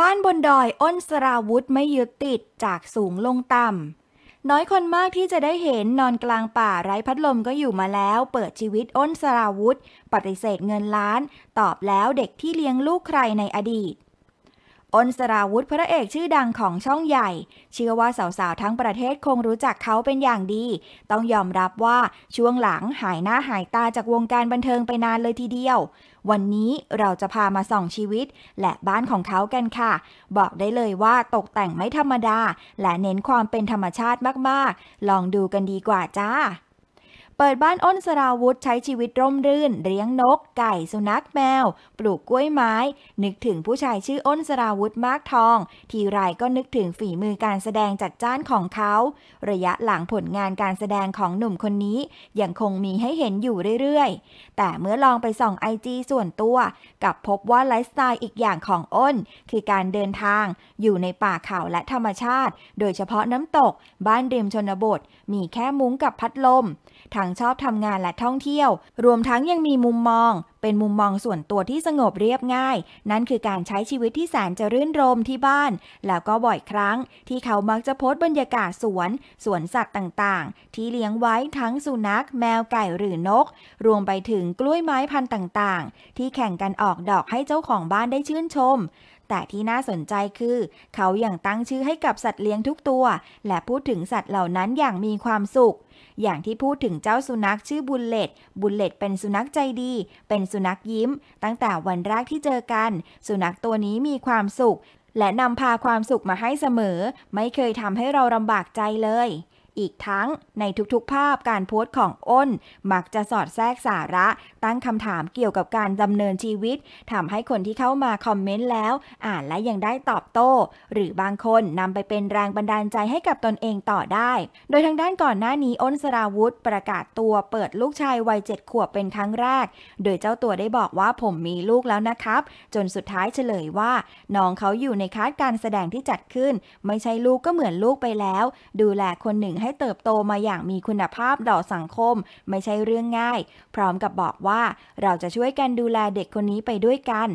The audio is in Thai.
บ้านบนดอย อ้นสราวุธ ไม่ยึดติดจากสูงลงต่ำ น้อยคนมากที่จะได้เห็นนอนกลางป่าไร้พัดลมก็อยู่มาแล้ว เปิดชีวิต อ้นสราวุธ ปฏิเสธเงินล้าน ตอบแล้วเด็กที่เลี้ยงลูกใครในอดีตอนสราวุธพระเอกชื่อดังของช่องใหญ่ เชื่อว่าสาวๆทั้งประเทศคงรู้จักเขาเป็นอย่างดี ต้องยอมรับว่าช่วงหลังหายหน้าหายตาจากวงการบันเทิงไปนานเลยทีเดียว วันนี้เราจะพามาส่องชีวิต และบ้านของเขากันค่ะ บอกได้เลยว่าตกแต่งไม่ธรรมดา และเน้นความเป็นธรรมชาติมากๆ ลองดูกันดีกว่าจ้าเปิดบ้านอ้นสราวุธ ใช้ชีวิตร่มรื่น เลี้ยงนก ไก่สุนัขแมว ปลูกกล้วยไม้ นึกถึงผู้ชายชื่ออ้นสราวุธมากทอง ทีไรก็นึกถึงฝีมือการแสดงจัดจ้านของเขา ระยะหลังผลงานการแสดงของหนุ่มคนนี้ ยังคงมีให้เห็นอยู่เรื่อย ๆ แต่เมื่อลองไปส่องไอจีส่วนตัวกับพบว่าไลฟ์สไตล์อีกอย่างของอ้น คือการเดินทาง อยู่ในป่าเขาและธรรมชาติ โดยเฉพาะน้ำตก บ้านริมชนบท มีแค่มุ้งกับพัดลมทั้งังชอบทำงานและท่องเที่ยว รวมทั้งยังมีมุมมอง เป็นมุมมองส่วนตัวที่สงบเรียบง่าย นั่นคือการใช้ชีวิตที่แสนจะรื่นรมที่บ้าน แล้วก็บ่อยครั้งที่เขามักจะโพสต์บรรยากาศสวน สวนสัตว์ต่างๆ ที่เลี้ยงไว้ทั้งสุนัขแมวไก่หรือนก รวมไปถึงกล้วยไม้พันธุ์ต่าง ๆ ที่แข่งกันออกดอกให้เจ้าของบ้านได้ชื่นชมแต่ที่น่าสนใจคือ เขาอย่างตั้งชื่อให้กับสัตว์เลี้ยงทุกตัว และพูดถึงสัตว์เหล่านั้นอย่างมีความสุข อย่างที่พูดถึงเจ้าสุนัขชื่อบุลเลตบุลเลตเป็นสุนัขใจดี เป็นสุนัขยิ้ม ตั้งแต่วันแรกที่เจอกัน สุนัขตัวนี้มีความสุข และนำพาความสุขมาให้เสมอ ไม่เคยทำให้เราลำบากใจเลยอีกทั้งในทุกๆภาพการโพสต์ของอ้น มักจะสอดแทรกสาระตั้งคำถามเกี่ยวกับการดำเนินชีวิตทำให้คนที่เข้ามาคอมเมนต์แล้ว อ่านและยังได้ตอบโต้ หรือบางคนนำไปเป็นแรงบันดาลใจให้กับตนเองต่อได้ โดยทางด้านก่อนหน้านี้อ้นสราวุธ ประกาศตัวเปิดลูกชายวัยเจ็ดขวบเป็นครั้งแรก โดยเจ้าตัวได้บอกว่าผมมีลูกแล้วนะครับ จนสุดท้ายเฉลยว่าน้องเขาอยู่ในคาสการแสดงที่จัดขึ้น ไม่ใช่ลูกก็เหมือนลูกไปแล้ว ดูแลคนหนึ่งให้เติบโตมาอย่างมีคุณภาพต่อสังคม ไม่ใช่เรื่องง่าย พร้อมกับบอกว่า เราจะช่วยกันดูแลเด็กคนนี้ไปด้วยกัน